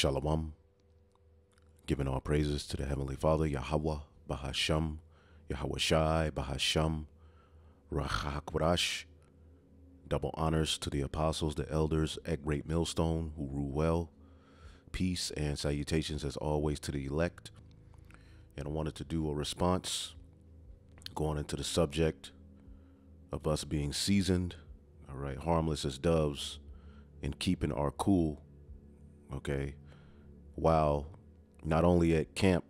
Shalom. Giving all praises to the Heavenly Father, Yahweh, Bahasham, Yahweh Shai, Bahasham, Rachakwarash. Double honors to the apostles, the elders at Great Millstone who rule well. Peace and salutations as always to the elect. And I wanted to do a response going into the subject of us being seasoned, all right, harmless as doves, and keeping our cool, okay? while not only at camp,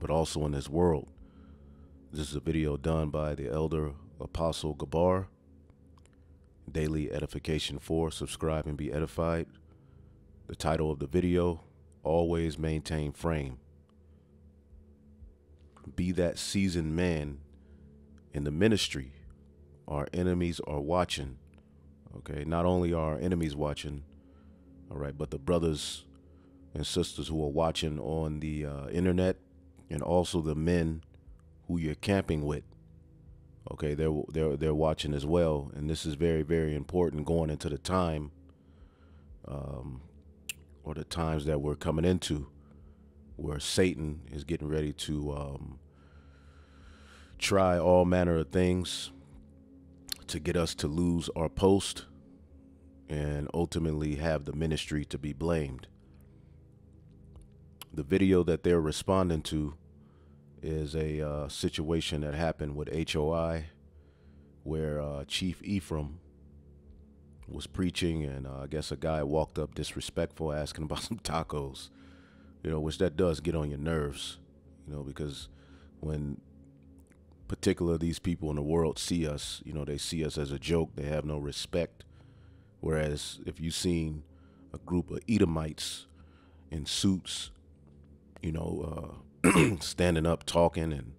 but also in this world. This is a video done by the elder Apostle Gabar. Daily Edification 4, subscribe and be edified. The title of the video, always maintain frame. Be that seasoned man in the ministry. Our enemies are watching. Okay, not only are our enemies watching, all right, but the brothers and sisters who are watching on the uh, internet, and also the men who you're camping with. Okay, they're they're they're watching as well, and this is very very important going into the time, um, or the times that we're coming into, where Satan is getting ready to um, try all manner of things to get us to lose our post, and ultimately have the ministry to be blamed. The video that they're responding to is a uh, situation that happened with HOI where uh, Chief Ephraim was preaching, and uh, I guess a guy walked up disrespectful asking about some tacos, you know, which that does get on your nerves, you know, because when particular these people in the world see us, you know, they see us as a joke, they have no respect. Whereas if you've seen a group of Edomites in suits you know, uh, standing up, talking, and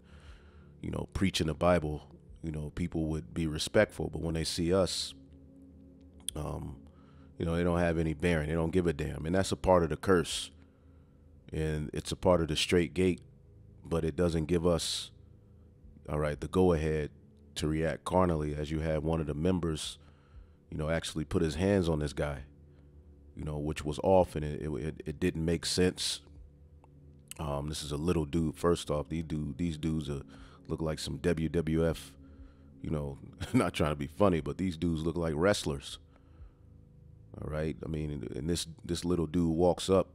you know, preaching the Bible, you know, people would be respectful. But when they see us, um, you know, they don't have any bearing. They don't give a damn, and that's a part of the curse, and it's a part of the straight gate. But it doesn't give us, all right, the go ahead to react carnally. As you had one of the members, you know, actually put his hands on this guy, you know, which was off, and it it, it didn't make sense um, this is a little dude. First off, these dude, these dudes are, look like some WWF. You know, not trying to be funny, but these dudes look like wrestlers. All right, I mean, and this this little dude walks up.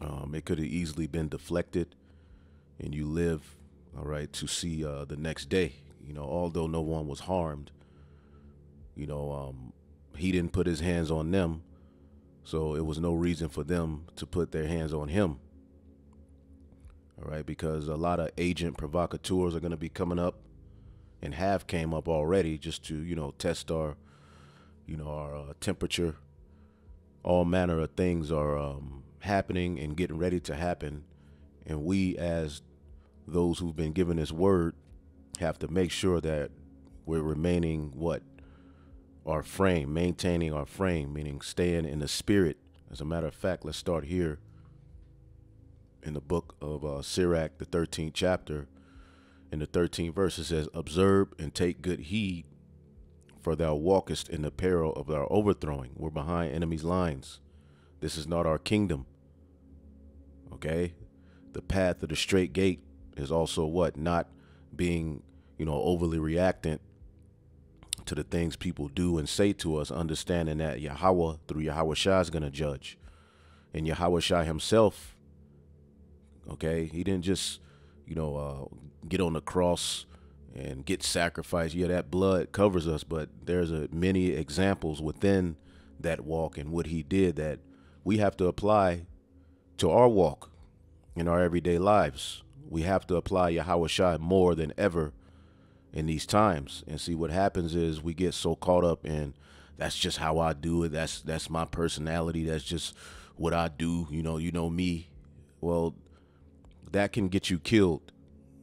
Um, it could have easily been deflected, and you live, all right, to see uh, the next day. You know, although no one was harmed, you know, um, he didn't put his hands on them, so it was no reason for them to put their hands on him. All right, because a lot of agent provocateurs are going to be coming up and have came up already just to, you know, test our, you know, our uh, temperature. All manner of things are um, happening and getting ready to happen. And we, as those who've been given this word, have to make sure that we're remaining what? Our frame, maintaining our frame, meaning staying in the spirit. As a matter of fact, let's start here in the book of uh, Sirach, the 13th chapter, in the 13th verse, it says, Observe and take good heed, for thou walkest in the peril of our overthrowing. We're behind enemy's lines. This is not our kingdom. Okay? The path of the straight gate is also what? Not being, you know, overly reactant to the things people do and say to us, understanding that Yahweh through Yahweh Shah is going to judge. And Yahweh Shah himself Okay, he didn't just you know uh, get on the cross and get sacrificed. Yeah, that blood covers us, but there's a, many examples within that walk and what he did that we have to apply to our walk in our everyday lives. We have to apply Yahweh Shai more than ever in these times. And see what happens is we get so caught up in that's just how I do it. That's that's my personality. That's just what I do. You know, you know me. Well, that can get you killed,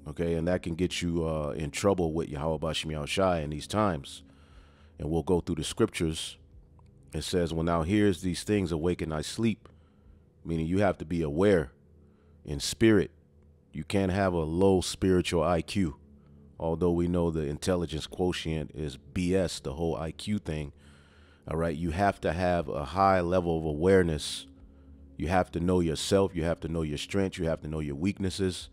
okay? And that can get you uh, in trouble with Yahweh Bashim Shai in these times. And we'll go through the scriptures. It says, when thou here's these things, awake and I sleep. Meaning you have to be aware in spirit. You can't have a low spiritual IQ. Although we know the intelligence quotient is BS, the whole IQ thing. All right. You have to have a high level of awareness you have to know yourself. You have to know your strengths. You have to know your weaknesses.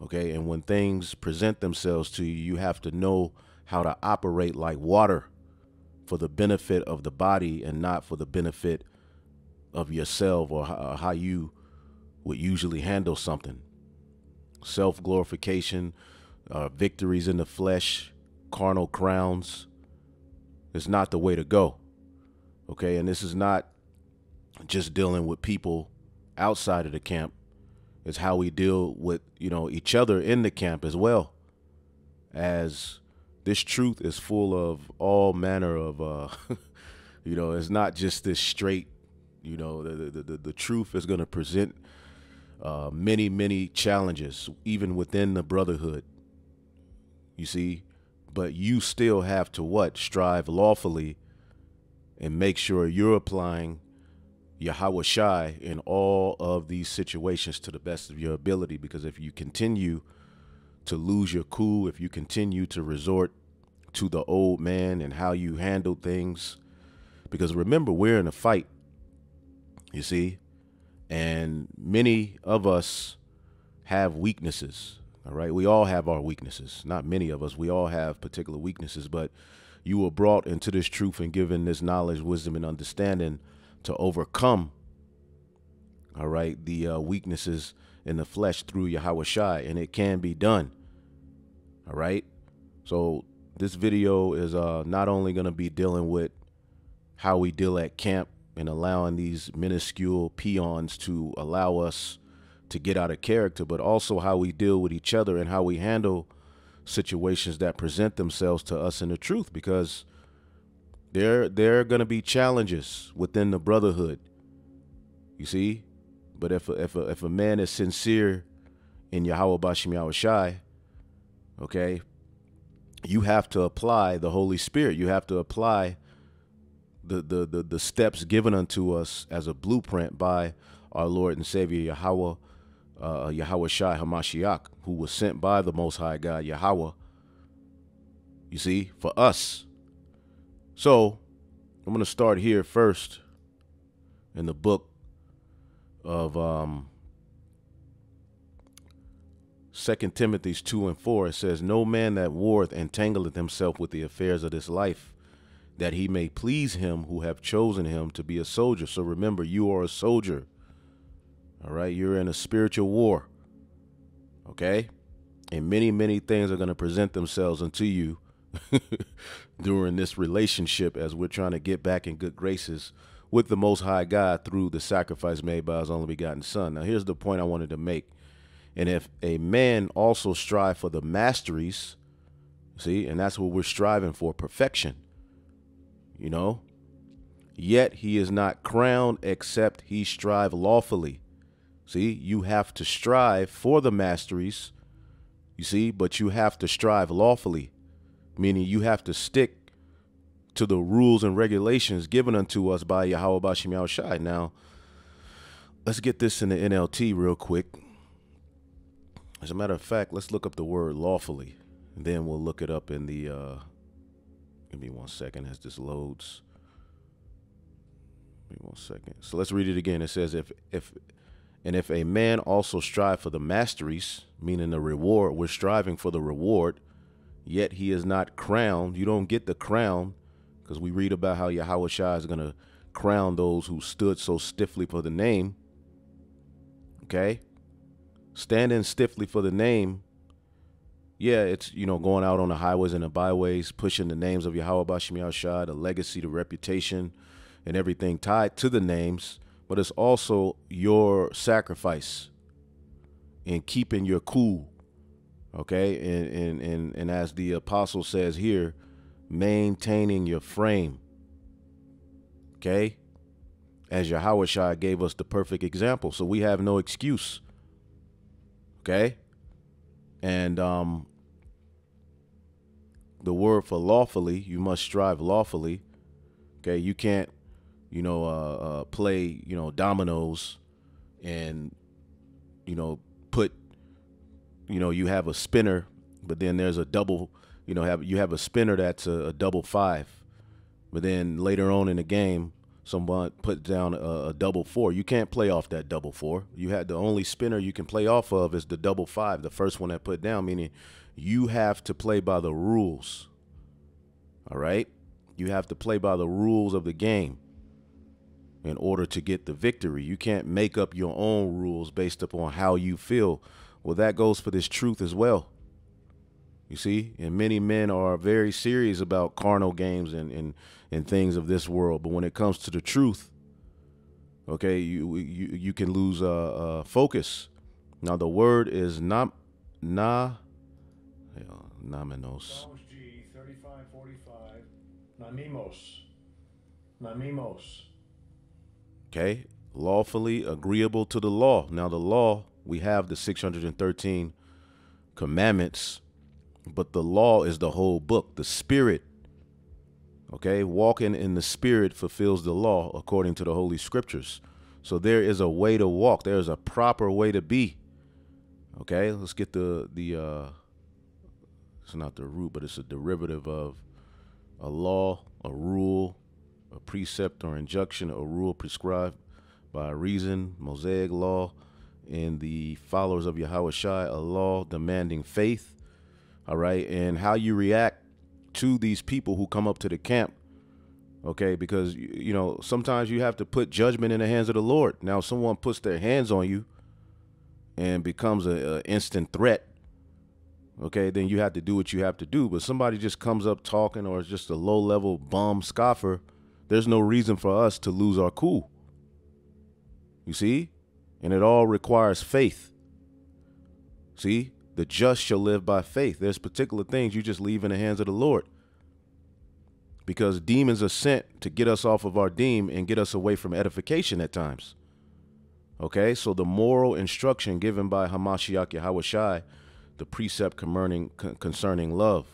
Okay. And when things present themselves to you, you have to know how to operate like water for the benefit of the body and not for the benefit of yourself or how you would usually handle something. Self glorification, uh, victories in the flesh, carnal crowns is not the way to go. Okay. And this is not just dealing with people outside of the camp. is how we deal with, you know, each other in the camp as well. As this truth is full of all manner of uh you know, it's not just this straight, you know, the the the, the truth is going to present uh, many, many challenges, even within the brotherhood. You see, but you still have to what? Strive lawfully and make sure you're applying Yahweh in all of these situations to the best of your ability. Because if you continue to lose your cool, if you continue to resort to the old man and how you handle things, because remember, we're in a fight, you see, and many of us have weaknesses. All right. We all have our weaknesses. Not many of us. We all have particular weaknesses, but you were brought into this truth and given this knowledge, wisdom, and understanding to overcome, all right, the uh, weaknesses in the flesh through Yahweh Shai, and it can be done, all right? So this video is uh, not only going to be dealing with how we deal at camp and allowing these minuscule peons to allow us to get out of character, but also how we deal with each other and how we handle situations that present themselves to us in the truth because there, there are going to be challenges within the brotherhood. You see, but if a, if a, if a man is sincere in Yahweh Bashim Shai, okay, you have to apply the Holy Spirit. You have to apply the, the, the, the steps given unto us as a blueprint by our Lord and Savior Yahweh, uh, Yahweh Shai Hamashiach, who was sent by the Most High God Yahweh. You see, for us, so I'm going to start here first in the book of um, 2 Timothy 2 and 4. It says, No man that warreth entangleth himself with the affairs of this life, that he may please him who have chosen him to be a soldier. So remember, you are a soldier. All right, you're in a spiritual war. Okay? And many, many things are going to present themselves unto you during this relationship as we're trying to get back in good graces with the Most High God through the sacrifice made by His only begotten Son. Now, here's the point I wanted to make. And if a man also strive for the masteries, see, and that's what we're striving for perfection, you know, yet he is not crowned except he strive lawfully. See, you have to strive for the masteries, you see, but you have to strive lawfully meaning you have to stick to the rules and regulations given unto us by Yahweh Bashim Now, let's get this in the NLT real quick. As a matter of fact, let's look up the word lawfully. And then we'll look it up in the, uh, give me one second as this loads. Give me one second. So let's read it again. It says, if, if, and if a man also strive for the masteries, meaning the reward, we're striving for the reward yet he is not crowned. You don't get the crown because we read about how Yahweh is going to crown those who stood so stiffly for the name. Okay? Standing stiffly for the name. Yeah, it's, you know, going out on the highways and the byways, pushing the names of Yahweh Bashim the legacy, the reputation, and everything tied to the names. But it's also your sacrifice in keeping your cool Okay, and and and, and as the apostle says here, maintaining your frame. Okay, as Yahushua gave us the perfect example, so we have no excuse. Okay, and um, the word for lawfully, you must strive lawfully. Okay, you can't, you know, uh, uh, play, you know, dominoes and, you know, you know you have a spinner, but then there's a double. You know, have you have a spinner that's a, a double five, but then later on in the game, someone put down a, a, double four. You can't play off that double four. You had the only spinner you can play off of is the double five, the first one that put down, meaning you have to play by the rules. All right? You have to play by the rules of the game in order to get the victory. You can't make up your own rules based upon how you feel well, that goes for this truth as well. You see, and many men are very serious about carnal games and, and, and things of this world. But when it comes to the truth, okay, you you, you can lose uh, uh, focus. Now the word is not na yeah, naminos. G thirty five forty five namimos namimos. Okay, lawfully agreeable to the law. Now the law we have the 613 commandments, but the law is the whole book, the spirit. Okay, walking in the spirit fulfills the law according to the holy scriptures. So there is a way to walk. There is a proper way to be. Okay, let's get the the uh it's not the root, but it's a derivative of a law, a rule, a precept or injunction, a rule prescribed by reason, Mosaic law, and the followers of Yahweh Shai, Allah, demanding faith, all right, and how you react to these people who come up to the camp, okay, because, you know, sometimes you have to put judgment in the hands of the Lord. Now, someone puts their hands on you and becomes an instant threat, okay, then you have to do what you have to do. But somebody just comes up talking or is just a low level bum scoffer, there's no reason for us to lose our cool. You see? And it all requires faith. See, the just shall live by faith. There's particular things you just leave in the hands of the Lord. Because demons are sent to get us off of our deem and get us away from edification at times. Okay, so the moral instruction given by Hamashiach Yahawashai, the precept concerning, concerning love,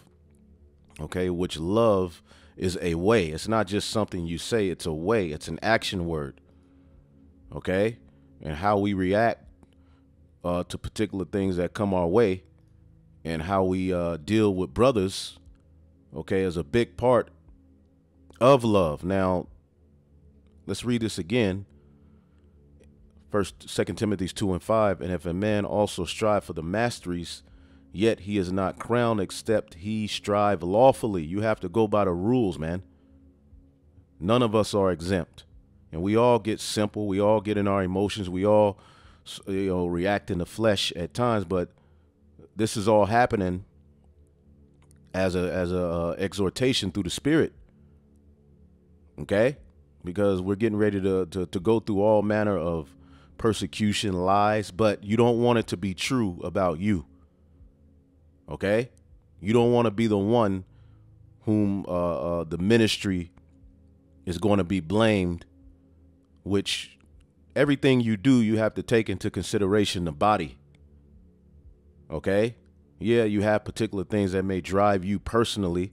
okay, which love is a way. It's not just something you say, it's a way, it's an action word. Okay? and how we react uh, to particular things that come our way and how we uh, deal with brothers, okay, is a big part of love. Now, let's read this again. First, Second Timothy's two and five, and if a man also strive for the masteries, yet he is not crowned except he strive lawfully. You have to go by the rules, man. None of us are exempt and we all get simple. We all get in our emotions. We all, you know, react in the flesh at times. But this is all happening as a as a uh, exhortation through the Spirit. Okay, because we're getting ready to, to to go through all manner of persecution, lies, but you don't want it to be true about you. Okay, you don't want to be the one whom uh, uh, the ministry is going to be blamed which everything you do, you have to take into consideration the body. Okay? Yeah, you have particular things that may drive you personally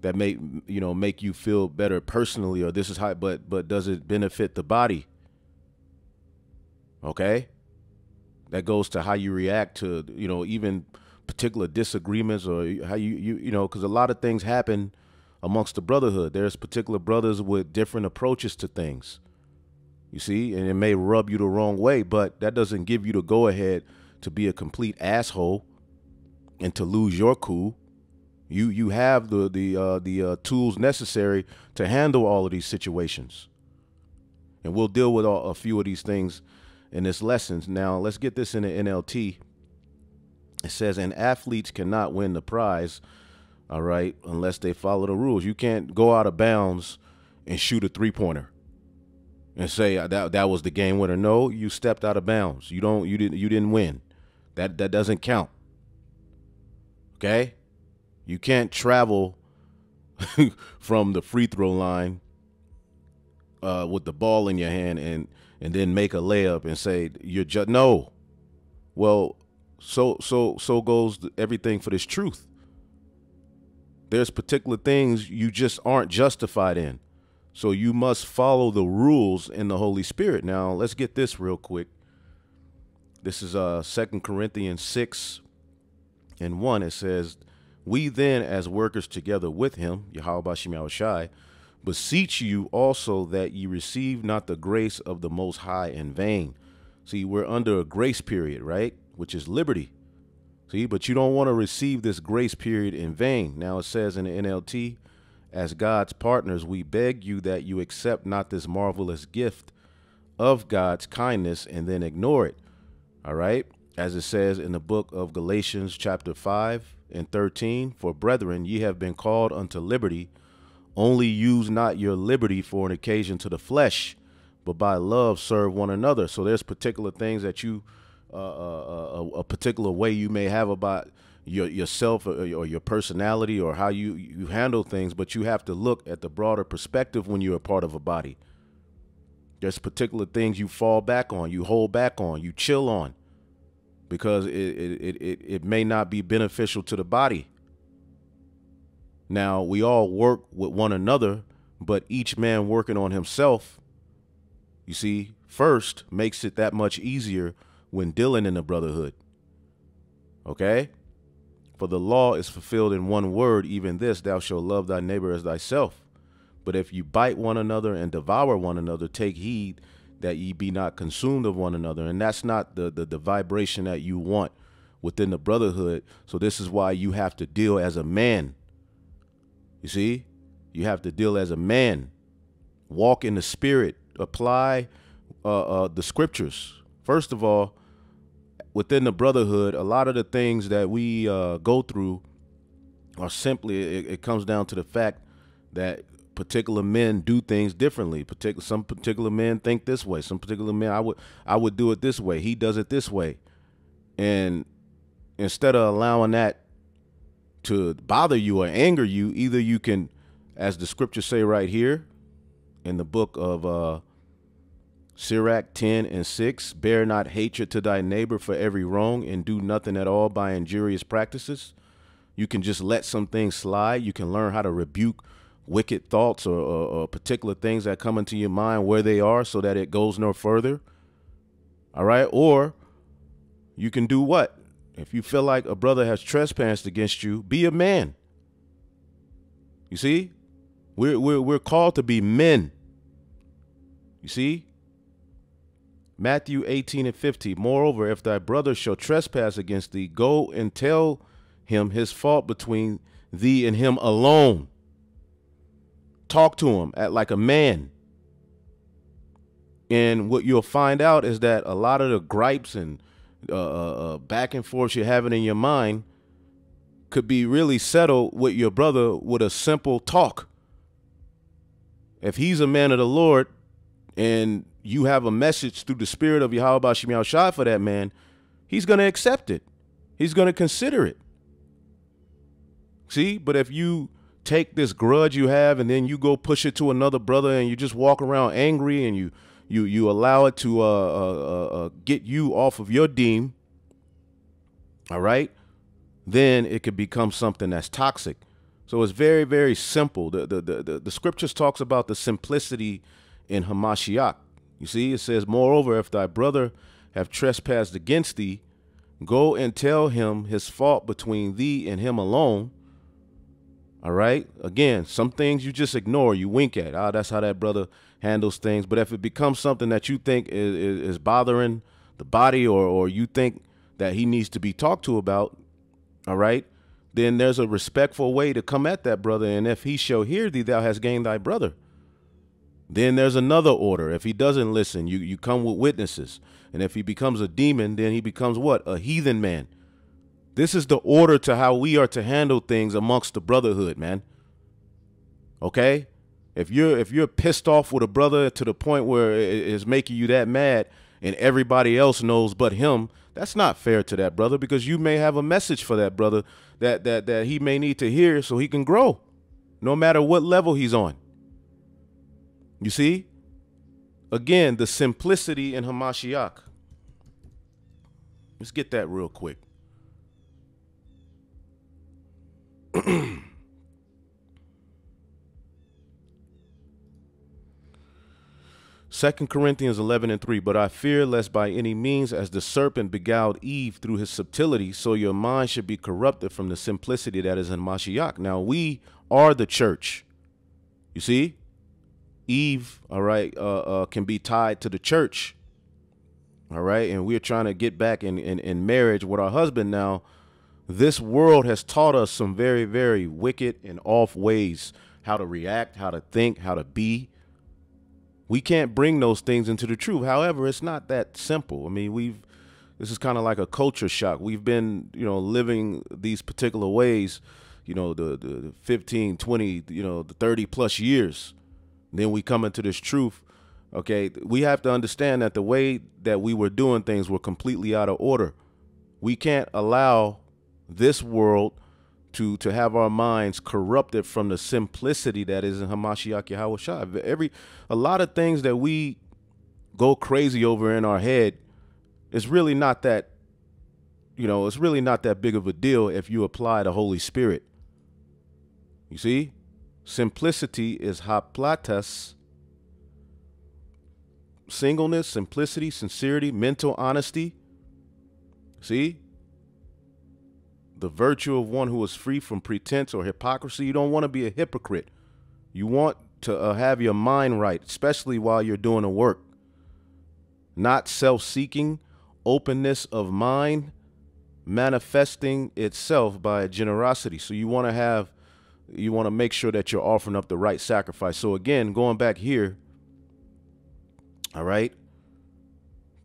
that may you know make you feel better personally or this is how but but does it benefit the body? Okay? That goes to how you react to, you know, even particular disagreements or how you you you know, cuz a lot of things happen amongst the brotherhood. There's particular brothers with different approaches to things. You see, and it may rub you the wrong way, but that doesn't give you the go ahead to be a complete asshole and to lose your cool. You you have the the uh, the uh, tools necessary to handle all of these situations, and we'll deal with all, a few of these things in this lessons. Now let's get this in the NLT. It says, and athletes cannot win the prize all right, unless they follow the rules. You can't go out of bounds and shoot a three pointer and say uh, that that was the game winner. No, you stepped out of bounds. You don't you didn't you didn't win. That that doesn't count. Okay? You can't travel from the free throw line uh, with the ball in your hand and and then make a layup and say you're just no. Well, so so so goes everything for this truth there's particular things you just aren't justified in. So you must follow the rules in the Holy Spirit. Now, let's get this real quick. This is uh Second Corinthians 6 and 1. It says, We then, as workers together with him, Yahabashimawashai, beseech you also that ye receive not the grace of the Most High in vain. See, we're under a grace period, right? Which is liberty. See, but you don't want to receive this grace period in vain. Now it says in the NLT, as God's partners, we beg you that you accept not this marvelous gift of God's kindness and then ignore it. All right? As it says in the book of Galatians, chapter 5 and 13 For brethren, ye have been called unto liberty. Only use not your liberty for an occasion to the flesh, but by love serve one another. So there's particular things that you a, a, particular way you may have about your yourself or, or, your personality or how you you handle things, but you have to look at the broader perspective when you're a part of a body. There's particular things you fall back on, you hold back on, you chill on, because it it it, it may not be beneficial to the body. Now we all work with one another, but each man working on himself. You see, first makes it that much easier when dealing in the brotherhood. Okay? For the law is fulfilled in one word, even this, thou shalt love thy neighbor as thyself. But if you bite one another and devour one another, take heed that ye be not consumed of one another. And that's not the, the, the vibration that you want within the brotherhood. So this is why you have to deal as a man. You see? You have to deal as a man. Walk in the spirit. Apply uh, uh, the scriptures. First of all, within the brotherhood, a lot of the things that we uh, go through are simply it, it, comes down to the fact that particular men do things differently. Particular some particular men think this way. Some particular men I would I would do it this way. He does it this way, and instead of allowing that to bother you or anger you, either you can, as the scriptures say right here, in the book of uh, Sirach 10 and 6 Bear not hatred to thy neighbor for every wrong, and do nothing at all by injurious practices. You can just let some things slide. You can learn how to rebuke wicked thoughts or, or, or particular things that come into your mind where they are so that it goes no further. All right. Or you can do what? If you feel like a brother has trespassed against you, be a man. You see, we're, we're, we're called to be men. You see, Matthew 18 and 50. Moreover, if thy brother shall trespass against thee, go and tell him his fault between thee and him alone. Talk to him at like a man. And what you'll find out is that a lot of the gripes and uh, uh, uh, back and forth you're having in your mind could be really settled with your brother with a simple talk. If he's a man of the Lord and you have a message through the spirit of Yahweh Shemiao Shai for that man, he's going to accept it. He's going to consider it. See, but if you take this grudge you have and then you go push it to another brother and you just walk around angry and you you you allow it to uh, uh, uh, uh get you off of your deem, all right, then it could become something that's toxic. So it's very, very simple. The, the, the, the, the scriptures talks about the simplicity in Hamashiach. You see, it says, Moreover, if thy brother have trespassed against thee, go and tell him his fault between thee and him alone. All right. Again, some things you just ignore, you wink at. Ah, that's how that brother handles things. But if it becomes something that you think is, is, is bothering the body or, or you think that he needs to be talked to about, all right, then there's a respectful way to come at that brother. And if he shall hear thee, thou hast gained thy brother. Then there's another order. If he doesn't listen, you, you come with witnesses. And if he becomes a demon, then he becomes what? A heathen man. This is the order to how we are to handle things amongst the brotherhood, man. Okay? If you're if you're pissed off with a brother to the point where it is making you that mad and everybody else knows but him, that's not fair to that brother because you may have a message for that brother that that that he may need to hear so he can grow no matter what level he's on. You see? Again, the simplicity in Hamashiach. Let's get that real quick. Second Corinthians 11 and 3, but I fear lest by any means, as the serpent beguiled Eve through his subtlety, so your mind should be corrupted from the simplicity that is in Mashiach. Now, we are the church. You see? Eve, all right, uh, uh, can be tied to the church, all right, and we're trying to get back in, in, in marriage with our husband now. This world has taught us some very, very wicked and off ways how to react, how to think, how to be. We can't bring those things into the truth. However, it's not that simple. I mean, we've this is kind of like a culture shock. We've been, you know, living these particular ways, you know, the, the 15, 20, you know, the 30 plus years then we come into this truth okay we have to understand that the way that we were doing things were completely out of order we can't allow this world to to have our minds corrupted from the simplicity that is in Hamashiach Yahweh Every a lot of things that we go crazy over in our head is really not that you know, it's really not that big of a deal if you apply the Holy Spirit. You see? Simplicity is hoplatas. Singleness, simplicity, sincerity, mental honesty. See? The virtue of one who is free from pretense or hypocrisy. You don't want to be a hypocrite. You want to uh, have your mind right, especially while you're doing the work. Not self seeking, openness of mind manifesting itself by generosity. So you want to have you want to make sure that you're offering up the right sacrifice. So again, going back here, all right,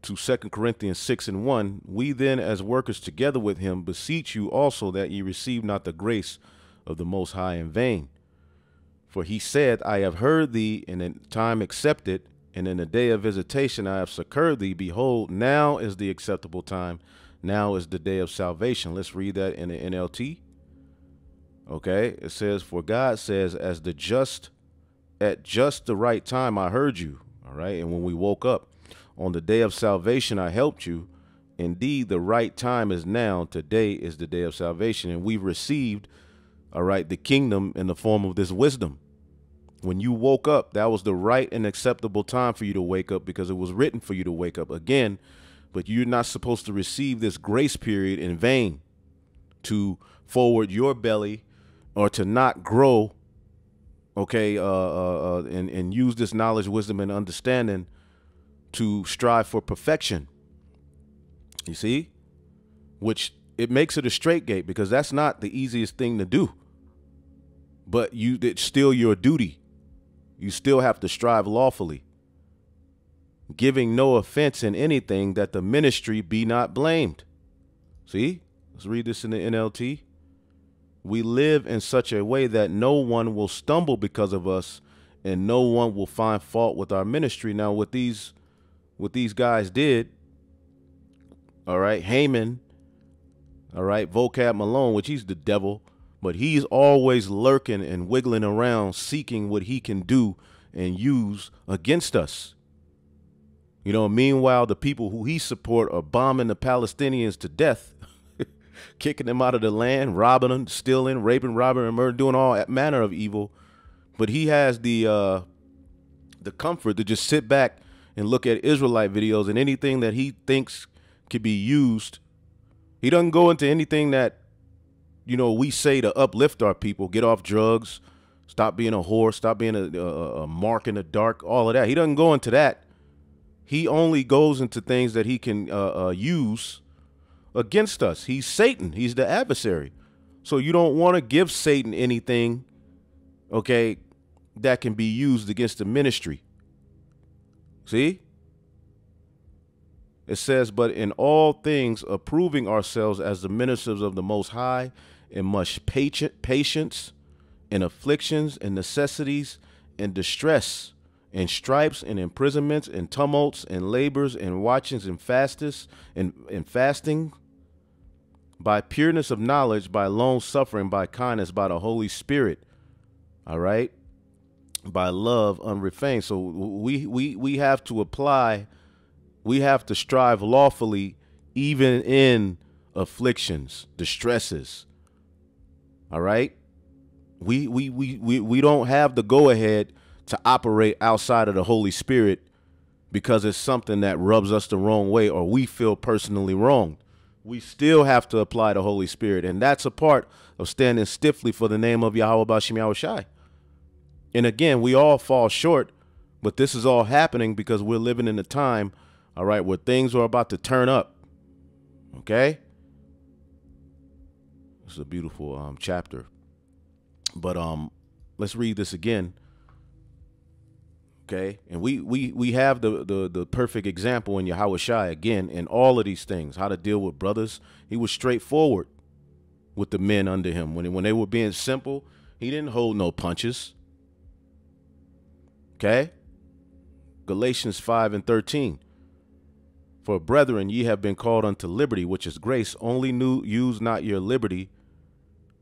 to Second Corinthians 6 and 1, we then as workers together with him beseech you also that ye receive not the grace of the Most High in vain. For he said, I have heard thee and in time accepted, and in the day of visitation I have succored thee. Behold, now is the acceptable time. Now is the day of salvation. Let's read that in the NLT. Okay? It says, For God says, as the just, at just the right time, I heard you. All right? And when we woke up, on the day of salvation, I helped you. Indeed, the right time is now. Today is the day of salvation. And we received, all right, the kingdom in the form of this wisdom. When you woke up, that was the right and acceptable time for you to wake up because it was written for you to wake up again. But you're not supposed to receive this grace period in vain to forward your belly or to not grow, okay, uh, uh, uh, and, and use this knowledge, wisdom, and understanding to strive for perfection. You see? Which it makes it a straight gate because that's not the easiest thing to do. But you it's still your duty. You still have to strive lawfully, giving no offense in anything that the ministry be not blamed. See? Let's read this in the NLT we live in such a way that no one will stumble because of us and no one will find fault with our ministry. Now, what these what these guys did, all right, Haman, all right, Vocab Malone, which he's the devil, but he's always lurking and wiggling around, seeking what he can do and use against us. You know, meanwhile, the people who he support are bombing the Palestinians to death kicking them out of the land, robbing them, stealing, raping, robbing, and murder, doing all manner of evil. But he has the uh, the comfort to just sit back and look at Israelite videos and anything that he thinks could be used. He doesn't go into anything that you know we say to uplift our people, get off drugs, stop being a whore, stop being a, a, a mark in the dark, all of that. He doesn't go into that. He only goes into things that he can uh, uh, use against us. He's Satan, he's the adversary. So you don't want to give Satan anything, okay, that can be used against the ministry. See? It says, but in all things, approving ourselves as the ministers of the Most High, in much patience, in afflictions, in necessities, in distress, and stripes and imprisonments and tumults and labors and watchings and fastest and, and fasting by pureness of knowledge by long suffering by kindness by the holy spirit all right by love unrefrained so we we we have to apply we have to strive lawfully even in afflictions distresses all right we we we we, we don't have the go ahead to operate outside of the Holy Spirit because it's something that rubs us the wrong way or we feel personally wrong, We still have to apply the Holy Spirit. And that's a part of standing stiffly for the name of Yahweh Bashim Yahushai. And again, we all fall short, but this is all happening because we're living in a time, all right, where things are about to turn up. Okay? This is a beautiful um, chapter. But um, let's read this again. Okay, and we we we have the the the perfect example in Yahweh Shai again in all of these things, how to deal with brothers. He was straightforward with the men under him when when they were being simple. He didn't hold no punches. Okay. Galatians 5 and 13. For brethren, ye have been called unto liberty, which is grace. Only new, use not your liberty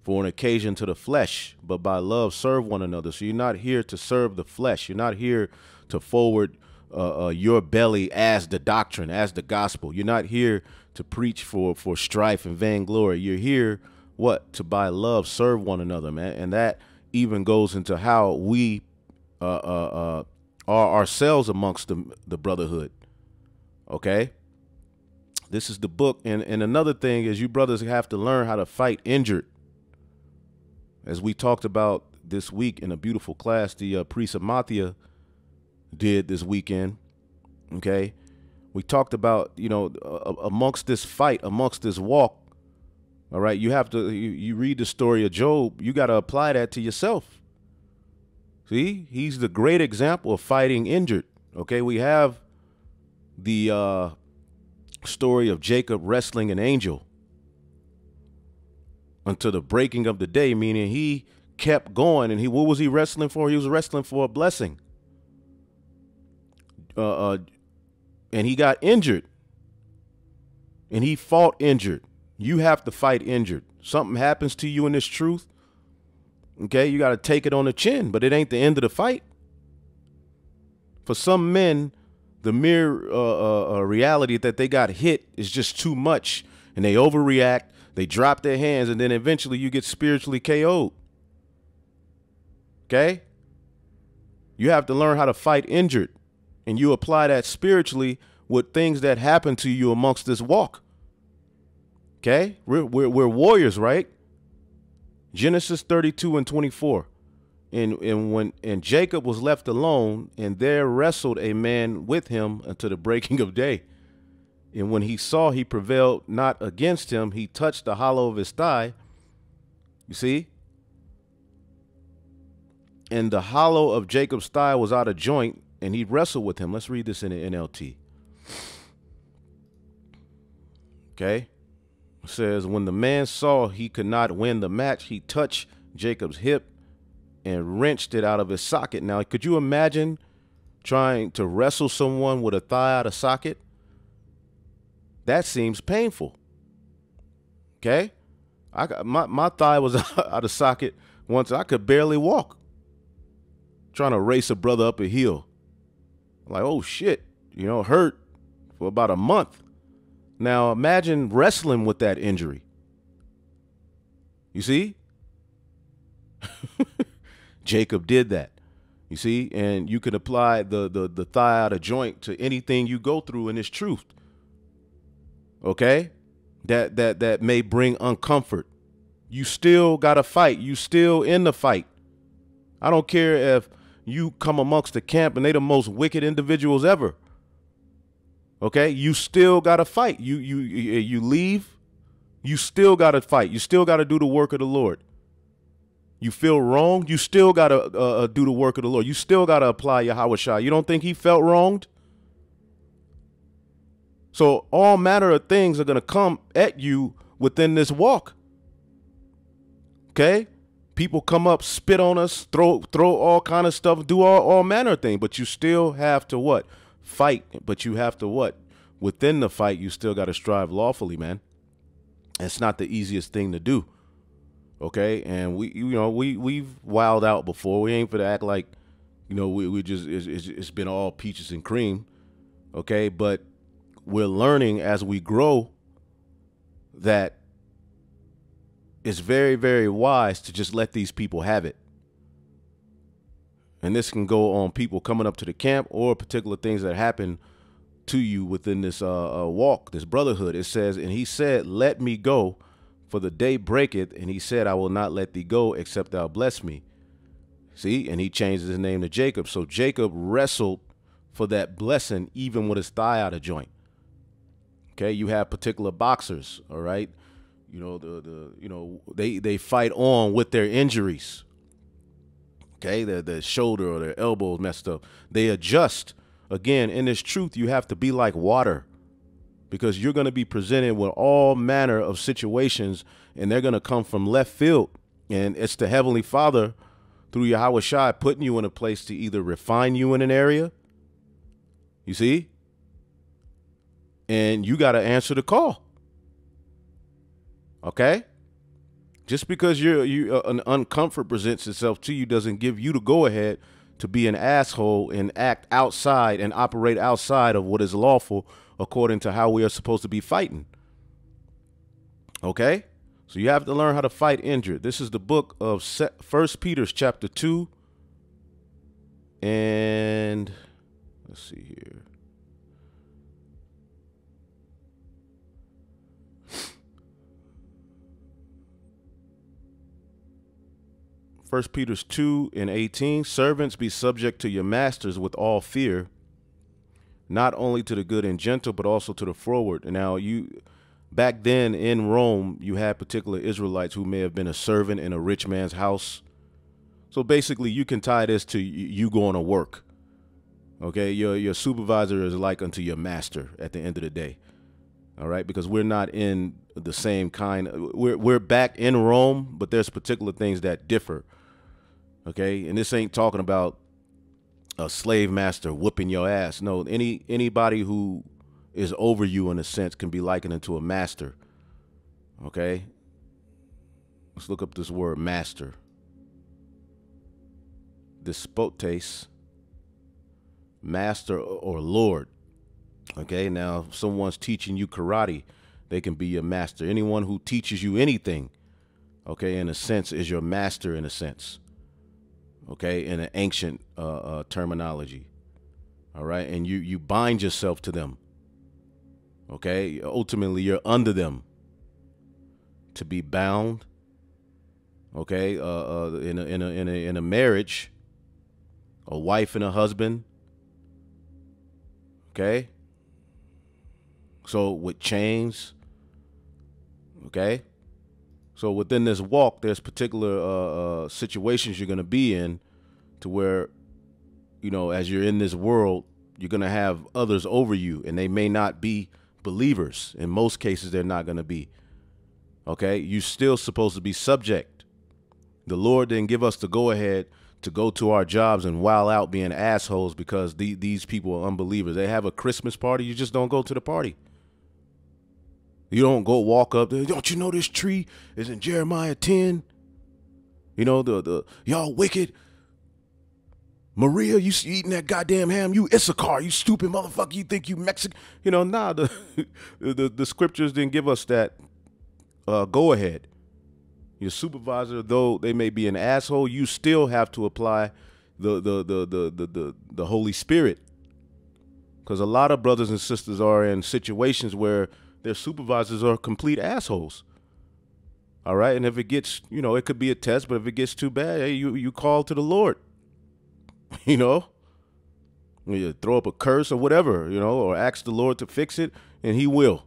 for an occasion to the flesh, but by love serve one another. So you're not here to serve the flesh. You're not here to forward uh, uh, your belly as the doctrine, as the gospel. You're not here to preach for for strife and vainglory. You're here what to by love serve one another, man. And that even goes into how we uh, uh, uh are ourselves amongst the the brotherhood. Okay. This is the book, and and another thing is you brothers have to learn how to fight injured as we talked about this week in a beautiful class the uh, Prisamathia did this weekend. Okay, we talked about you know uh, amongst this fight, amongst this walk. All right, you have to you, you read the story of Job. You got to apply that to yourself. See, he's the great example of fighting injured. Okay, we have the uh, story of Jacob wrestling an angel until the breaking of the day, meaning he kept going. And he what was he wrestling for? He was wrestling for a blessing. Uh, uh, and he got injured. And he fought injured. You have to fight injured. Something happens to you in this truth. Okay, you got to take it on the chin, but it ain't the end of the fight. For some men, the mere uh, uh, uh reality that they got hit is just too much, and they overreact they drop their hands and then eventually you get spiritually KO'd. Okay? You have to learn how to fight injured and you apply that spiritually with things that happen to you amongst this walk. Okay? We're, we're, we're warriors, right? Genesis 32 and 24. And, and when and Jacob was left alone, and there wrestled a man with him until the breaking of day. And when he saw he prevailed not against him, he touched the hollow of his thigh. You see? And the hollow of Jacob's thigh was out of joint, and he wrestled with him. Let's read this in the NLT. Okay? It says, When the man saw he could not win the match, he touched Jacob's hip and wrenched it out of his socket. Now, could you imagine trying to wrestle someone with a thigh out of socket? That seems painful. Okay? I got, my, my thigh was out of socket once. I could barely walk. Trying to race a brother up a hill. like, oh shit. You know, hurt for about a month. Now imagine wrestling with that injury. You see? Jacob did that. You see? And you can apply the, the, the thigh out of joint to anything you go through in this truth okay, that that that may bring uncomfort. You still gotta fight. You still in the fight. I don't care if you come amongst the camp and they the most wicked individuals ever. Okay, you still gotta fight. You you you leave, you still gotta fight. You still gotta do the work of the Lord. You feel wronged, you still gotta uh, uh do the work of the Lord. You still gotta apply your Shai. You don't think he felt wronged? So all manner of things are going to come at you within this walk. Okay? People come up, spit on us, throw throw all kind of stuff, do all, all manner of things, but you still have to what? Fight, but you have to what? Within the fight, you still got to strive lawfully, man. It's not the easiest thing to do. Okay? And we you know, we we've wild out before. We ain't for to act like you know, we, we just it's, it's been all peaches and cream. Okay? But we're learning as we grow that it's very, very wise to just let these people have it. And this can go on people coming up to the camp or particular things that happen to you within this uh, uh walk, this brotherhood. It says, And he said, Let me go, for the day breaketh. And he said, I will not let thee go, except thou bless me. See, and he changes his name to Jacob. So Jacob wrestled for that blessing, even with his thigh out of joint. Okay, you have particular boxers. All right, you know the the you know they they fight on with their injuries. Okay, their their shoulder or their elbows messed up. They adjust. Again, in this truth, you have to be like water because you're going to be presented with all manner of situations and they're going to come from left field. And it's the Heavenly Father through Yahweh Shai putting you in a place to either refine you in an area, you see, and you got to answer the call. Okay? Just because you're you uh, an uncomfort presents itself to you doesn't give you the go ahead to be an asshole and act outside and operate outside of what is lawful according to how we are supposed to be fighting. Okay? So you have to learn how to fight injured. This is the book of First Peter's chapter 2 and let's see here. First Peter 2 and 18, servants be subject to your masters with all fear, not only to the good and gentle, but also to the forward. Now you back then in Rome, you had particular Israelites who may have been a servant in a rich man's house. So basically, you can tie this to you going to work. Okay, your your supervisor is like unto your master at the end of the day. All right, because we're not in the same kind. We're we're back in Rome, but there's particular things that differ. Okay, and this ain't talking about a slave master whooping your ass. No, any anybody who is over you in a sense can be likened into a master. Okay? Let's look up this word master. Despotes, master or lord. Okay, now if someone's teaching you karate, they can be your master. Anyone who teaches you anything, okay, in a sense, is your master in a sense okay, in an ancient uh, uh, terminology. All right, and you you bind yourself to them. Okay, ultimately you're under them. To be bound. Okay, uh, uh in a, in a in a in a marriage, a wife and a husband. Okay. So with chains. Okay. So within this walk, there's particular uh, uh, situations you're going to be in, to where, you know, as you're in this world, you're going to have others over you, and they may not be believers. In most cases, they're not going to be. Okay, you're still supposed to be subject. The Lord didn't give us the go ahead to go to our jobs and while out being assholes because the, these people are unbelievers. They have a Christmas party, you just don't go to the party. You don't go walk up there. Don't you know this tree is in Jeremiah 10? You know, the the y'all wicked. Maria, you eating that goddamn ham. You Issachar, you stupid motherfucker. You think you Mexican. You know, nah, the, the, the scriptures didn't give us that uh, go ahead. Your supervisor, though they may be an asshole, you still have to apply the the the the the the, the Holy Spirit. Because a lot of brothers and sisters are in situations where their supervisors are complete assholes. All right, and if it gets, you know, it could be a test, but if it gets too bad, hey, you you call to the Lord. You know, you throw up a curse or whatever, you know, or ask the Lord to fix it, and He will.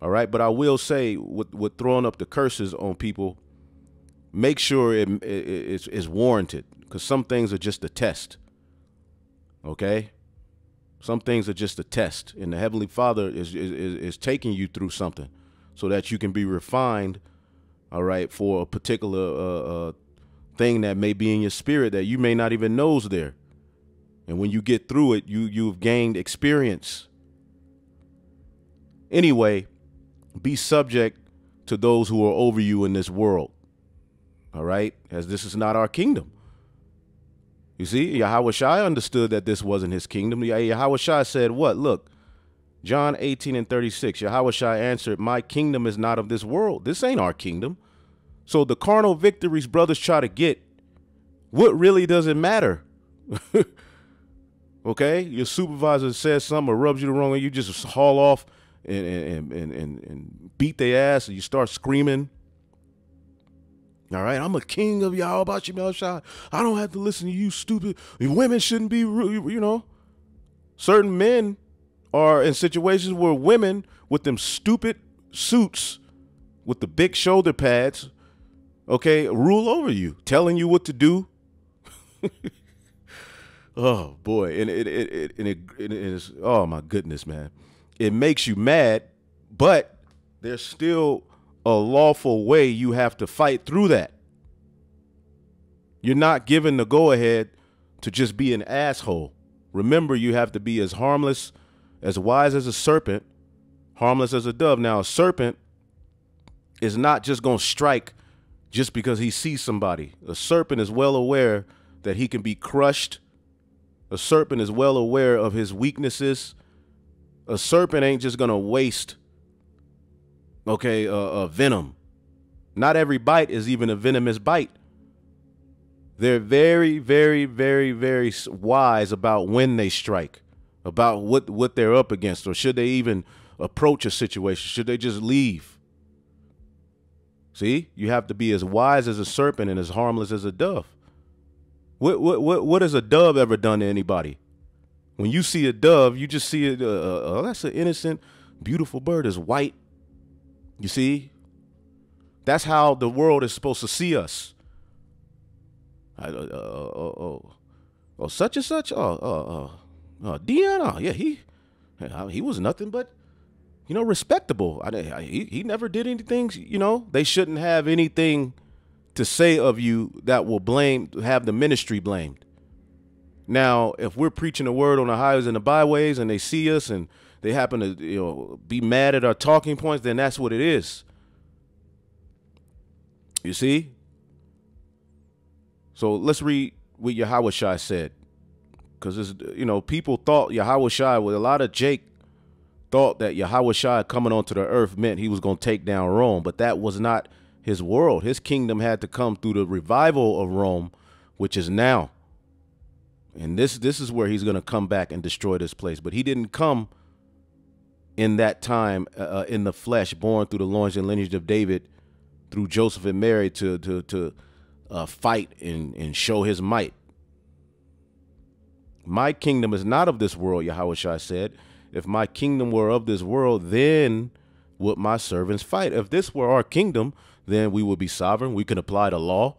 All right, but I will say with with throwing up the curses on people, make sure it, it, it's, it's warranted because some things are just a test. Okay, some things are just a test, and the Heavenly Father is, is, is taking you through something so that you can be refined, all right, for a particular uh, uh, thing that may be in your spirit that you may not even knows there. And when you get through it, you you've gained experience. Anyway, be subject to those who are over you in this world. All right? As this is not our kingdom. You see, Yahushua understood that this wasn't his kingdom. Yahushua said, What? Look, John 18 and 36, Yahushua answered, My kingdom is not of this world. This ain't our kingdom. So the carnal victories brothers try to get, what really does it matter? okay? Your supervisor says something or rubs you the wrong way, you just haul off and, and, and, and, and beat their ass and you start screaming all right, I'm a king of y'all about Shemel Shah. I don't have to listen to you, stupid. Women shouldn't be, you know. Certain men are in situations where women with them stupid suits, with the big shoulder pads, okay, rule over you, telling you what to do. oh boy, and it it it and it, it is oh my goodness, man, it makes you mad, but they're still a lawful way, you have to fight through that. You're not given the go ahead to just be an asshole. Remember, you have to be as harmless, as wise as a serpent, harmless as a dove. Now, a serpent is not just going to strike just because he sees somebody. A serpent is well aware that he can be crushed. A serpent is well aware of his weaknesses. A serpent ain't just going to waste okay, uh, uh, venom. Not every bite is even a venomous bite. They're very, very, very, very wise about when they strike, about what what they're up against, or should they even approach a situation? Should they just leave? See, you have to be as wise as a serpent and as harmless as a dove. What what what what has a dove ever done to anybody? When you see a dove, you just see it. Uh, uh, oh, that's an innocent, beautiful bird. It's white, you see? That's how the world is supposed to see us. I, uh, oh, oh, oh, such and such. Oh, oh, oh, oh yeah, he, he was nothing but, you know, respectable. I, I, he, he never did anything. You know, they shouldn't have anything to say of you that will blame, have the ministry blamed. Now, if we're preaching the word on the highways and the byways, and they see us and they happen to you know be mad at our talking points, then that's what it is. You see? So let's read what Yahweh said. Cause you know, people thought Yahweh Shai with a lot of Jake thought that Yahweh coming onto the earth meant he was gonna take down Rome, but that was not his world. His kingdom had to come through the revival of Rome, which is now. And this this is where he's going to come back and destroy this place. But he didn't come in that time uh, uh, in the flesh, born through the loins and lineage of David, through Joseph and Mary to to to uh, fight and and show his might. My kingdom is not of this world, Yahweh said. If my kingdom were of this world, then would my servants fight. If this were our kingdom, then we would be sovereign. We can apply the law.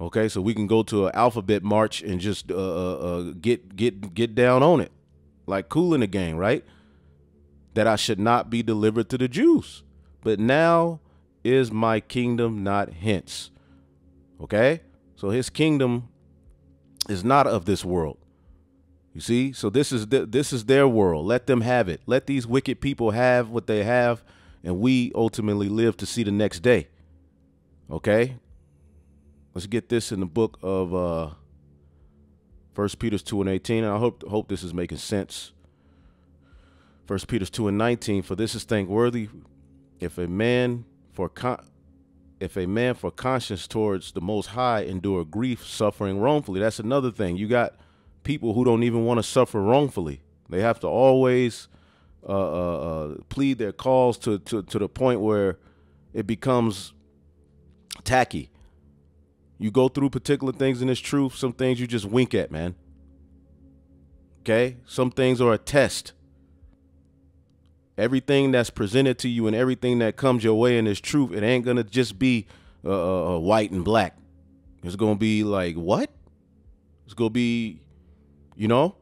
Okay, so we can go to an alphabet march and just uh, uh, uh, get get get down on it, like cool in the game, right? that I should not be delivered to the Jews. But now is my kingdom not hence. Okay? So his kingdom is not of this world. You see? So this is this is their world. Let them have it. Let these wicked people have what they have and we ultimately live to see the next day. Okay? Let's get this in the book of uh First Peter's 2 and 18. And I hope hope this is making sense. First Peter 2 and 19, for this is thankworthy if a man for con- if a man for conscience towards the most high endure grief suffering wrongfully. That's another thing. You got people who don't even want to suffer wrongfully. They have to always uh, uh, uh, plead their cause to, to, to the point where it becomes tacky. You go through particular things and it's true. Some things you just wink at, man. Okay? Some things are a test everything that's presented to you and everything that comes your way and is truth, it ain't gonna just be uh, uh, uh, white and black. It's gonna be like what? It's gonna be, you know.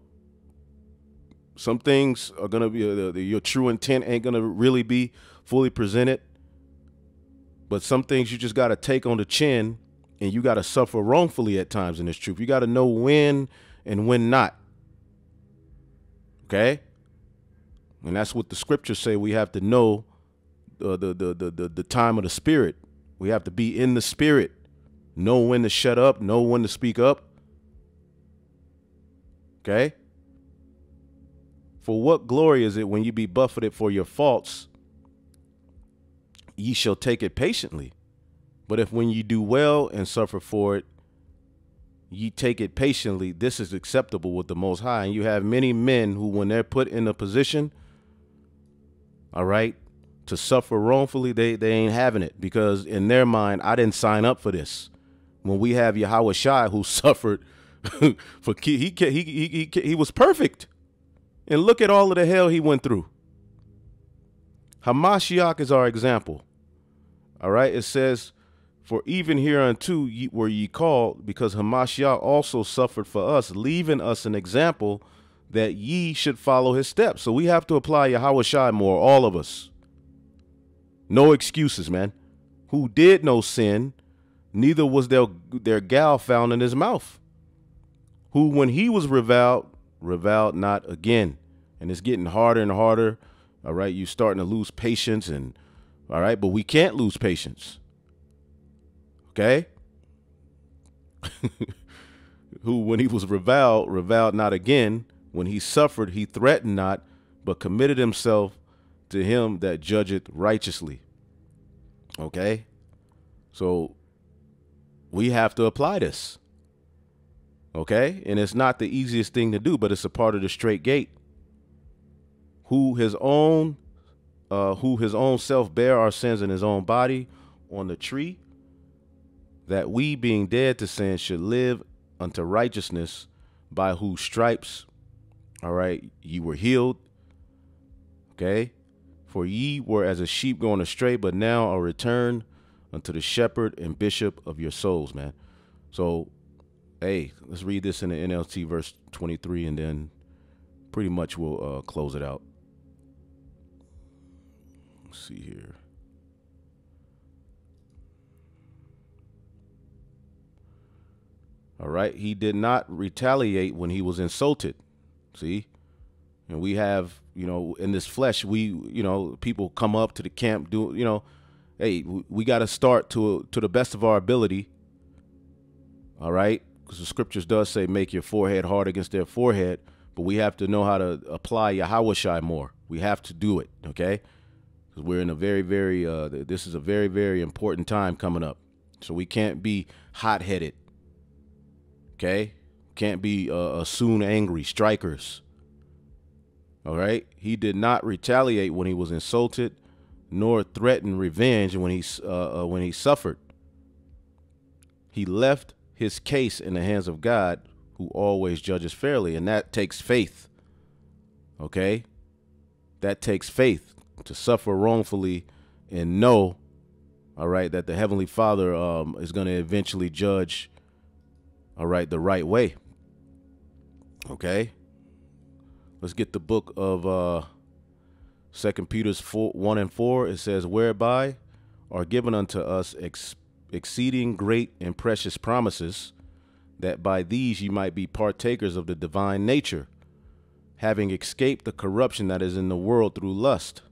Some things are gonna be uh, the, your true intent ain't gonna really be fully presented, but some things you just gotta take on the chin, and you gotta suffer wrongfully at times in this truth. You gotta know when and when not. Okay and that's what the scriptures say. We have to know uh, the the the the, the time of the spirit. We have to be in the spirit, know when to shut up, know when to speak up. Okay. For what glory is it when you be buffeted for your faults? Ye shall take it patiently. But if when you do well and suffer for it, ye take it patiently, this is acceptable with the Most High. And you have many men who, when they're put in a position all right to suffer wrongfully they, they ain't having it because in their mind i didn't sign up for this when we have yahweh shai who suffered for he, he, he, he, he was perfect and look at all of the hell he went through hamashiach is our example all right it says for even hereunto ye, were ye called, because Hamashiach also suffered for us, leaving us an example that ye should follow his steps. So we have to apply Yahweh Shai more, all of us. No excuses, man. Who did no sin, neither was their their gal found in his mouth. Who, when he was reviled, reviled not again. And it's getting harder and harder. All right, you're starting to lose patience and all right, but we can't lose patience. Okay? Who, when he was reviled, reviled not again when he suffered, he threatened not, but committed himself to him that judgeth righteously. Okay? So we have to apply this. Okay? And it's not the easiest thing to do, but it's a part of the straight gate. Who his own uh who his own self bear our sins in his own body on the tree, that we being dead to sin should live unto righteousness, by whose stripes all right. you were healed. Okay. For ye were as a sheep going astray, but now are returned unto the shepherd and bishop of your souls, man. So, hey, let's read this in the NLT verse 23 and then pretty much we'll uh, close it out. Let's see here. All right. He did not retaliate when he was insulted See? And we have, you know, in this flesh, we, you know, people come up to the camp, do, you know, hey, we got to start to to the best of our ability. All right? Because the scriptures does say make your forehead hard against their forehead, but we have to know how to apply Yahawashai more. We have to do it, okay? Because we're in a very, very, uh, this is a very, very important time coming up. So we can't be hot-headed, okay? Can't be uh, uh, soon angry strikers. All right. He did not retaliate when he was insulted, nor threaten revenge when he uh, uh, when he suffered. He left his case in the hands of God, who always judges fairly, and that takes faith. Okay, that takes faith to suffer wrongfully and know, all right, that the heavenly Father um, is going to eventually judge, all right, the right way. Okay. Let's get the book of uh Second Peter's four, one and four. It says, "Whereby are given unto us ex- exceeding great and precious promises, that by these ye might be partakers of the divine nature, having escaped the corruption that is in the world through lust.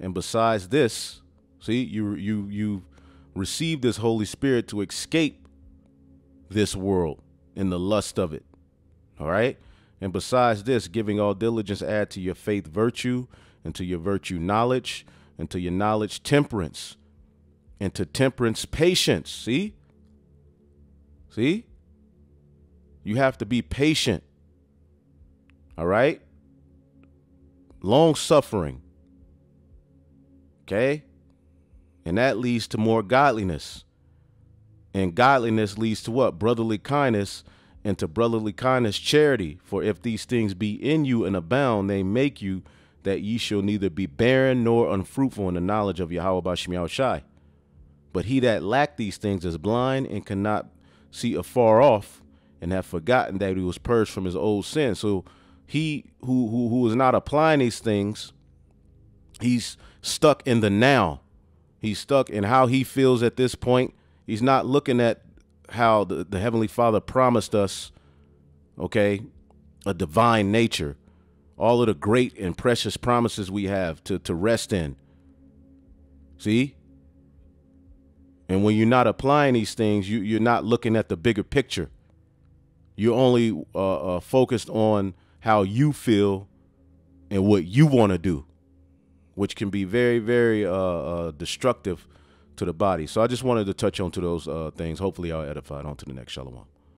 And besides this, see you you you received this Holy Spirit to escape this world and the lust of it." All right. And besides this, giving all diligence, add to your faith virtue, and to your virtue knowledge, and to your knowledge temperance, and to temperance patience. See? See? You have to be patient. All right? Long suffering. Okay? And that leads to more godliness. And godliness leads to what? Brotherly kindness and to brotherly kindness charity. For if these things be in you and abound, they make you that ye shall neither be barren nor unfruitful in the knowledge of Yahweh Bashmiao Shai. But he that lacked these things is blind and cannot see afar off, and have forgotten that he was purged from his old sin. So he who who who is not applying these things, he's stuck in the now. He's stuck in how he feels at this point. He's not looking at how the, the Heavenly Father promised us, okay, a divine nature, all of the great and precious promises we have to, to rest in. See? And when you're not applying these things, you, you're not looking at the bigger picture. You're only uh, uh, focused on how you feel and what you want to do, which can be very, very uh, uh destructive to the body. So I just wanted to touch on to those uh, things. Hopefully, I'll edify edified. On to the next shalom.